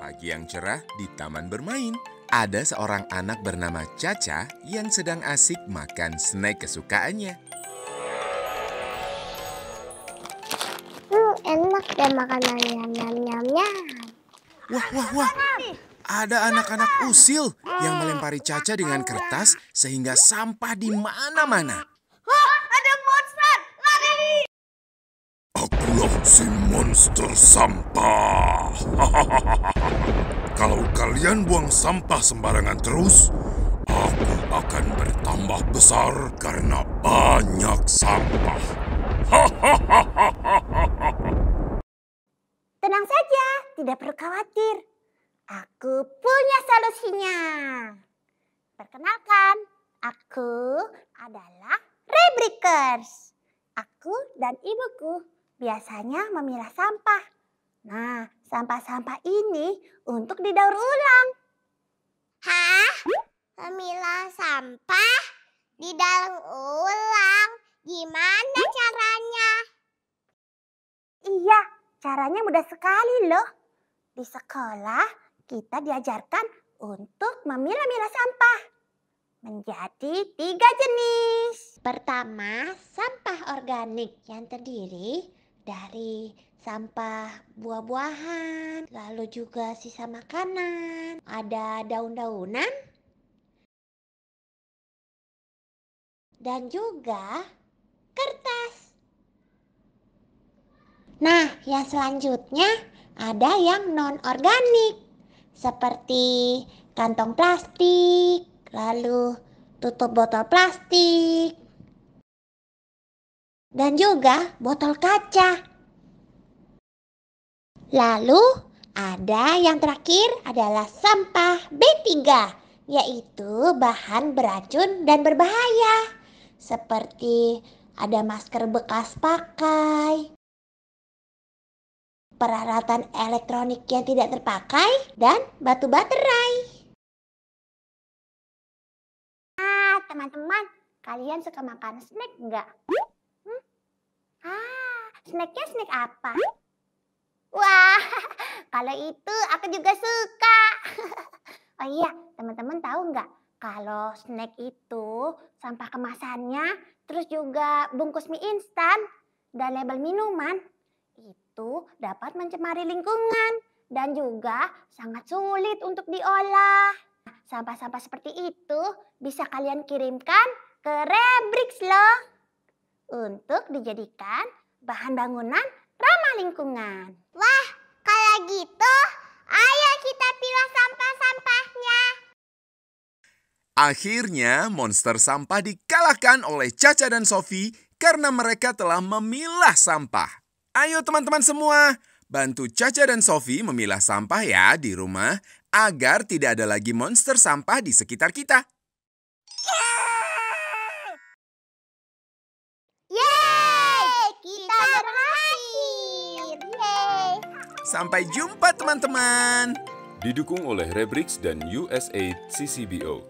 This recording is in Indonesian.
Pagi yang cerah di taman bermain, ada seorang anak bernama Caca yang sedang asik makan snack kesukaannya. Hmm, enak deh ya makanannya, nyam nyam nyam. Wah, wah, wah. Ada anak-anak usil yang melempari Caca dengan kertas sehingga sampah di mana-mana. Akulah si monster sampah. Kalau kalian buang sampah sembarangan terus, aku akan bertambah besar karena banyak sampah. Tenang saja, tidak perlu khawatir. Aku punya solusinya. Perkenalkan, aku adalah Rebrickers. Aku dan ibuku biasanya memilah sampah. Nah, sampah-sampah ini untuk didaur ulang. Hah? Memilah sampah? Didaur ulang? Gimana caranya? Iya, caranya mudah sekali loh. Di sekolah kita diajarkan untuk memilah-milah sampah menjadi tiga jenis. Pertama, sampah organik yang terdiri dari sampah buah-buahan, lalu juga sisa makanan, ada daun-daunan, dan juga kertas. Nah, yang selanjutnya ada yang non-organik, seperti kantong plastik, lalu tutup botol plastik, dan juga botol kaca. Lalu ada yang terakhir adalah sampah B3, yaitu bahan beracun dan berbahaya. Seperti ada masker bekas pakai, peralatan elektronik yang tidak terpakai, dan batu baterai. ah teman-teman, kalian suka makan snack nggak? snacknya snack apa? Wah, kalau itu aku juga suka. Oh iya, teman-teman tahu nggak kalau snack itu sampah kemasannya, terus juga bungkus mie instan dan label minuman itu dapat mencemari lingkungan dan juga sangat sulit untuk diolah. Sampah-sampah seperti itu bisa kalian kirimkan ke Rebrix loh untuk dijadikan bahan bangunan ramah lingkungan. Wah, kalau gitu ayo kita pilih sampah-sampahnya. Akhirnya monster sampah dikalahkan oleh Caca dan Sofi karena mereka telah memilah sampah. Ayo teman-teman semua, bantu Caca dan Sofi memilah sampah ya di rumah agar tidak ada lagi monster sampah di sekitar kita. Yeah. Sampai jumpa teman-teman. Didukung oleh Rebrix dan USA CCBO.